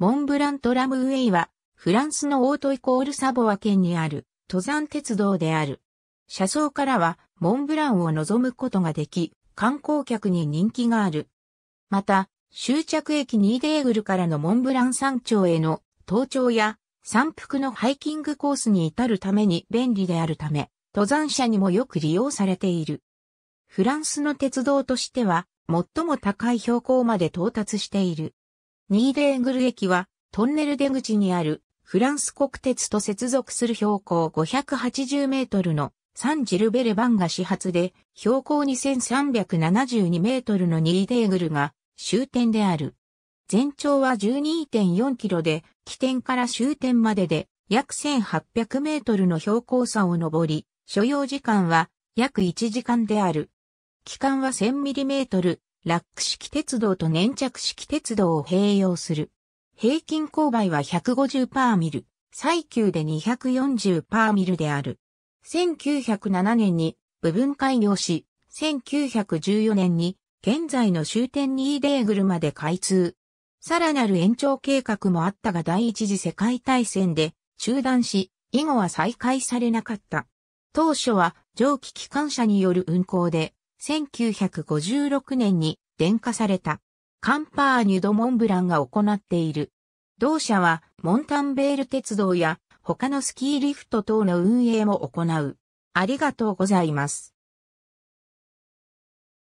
モンブラントラムウェイは、フランスのオートイコールサボア県にある登山鉄道である。車窓からはモンブランを望むことができ、観光客に人気がある。また、終着駅ニーデーグルからのモンブラン山頂への登頂や山腹のハイキングコースに至るために便利であるため、登山者にもよく利用されている。フランスの鉄道としては、最も高い標高まで到達している。ニーデーグル駅は、トンネル出口にあるフランス国鉄と接続する標高580メートルのサンジルベレバンが始発で、標高2372メートルのニーデーグルが終点である。全長は12.4キロで、起点から終点までで約1800メートルの標高差を上り、所要時間は約1時間である。期間は1000ミリメートル、ラック式鉄道と粘着式鉄道を併用する。平均勾配は150パーミル、最急で240パーミルである。1907年に部分開業し、1914年に現在の終点にイデーグルまで開通。さらなる延長計画もあったが第一次世界大戦で中断し、以後は再開されなかった。当初は蒸気機関車による運行で、1956年に電化された。カンパーニュ・ド・モンブランが行っている。同社はモンタンベール鉄道や他のスキーリフト等の運営も行う。ありがとうございます。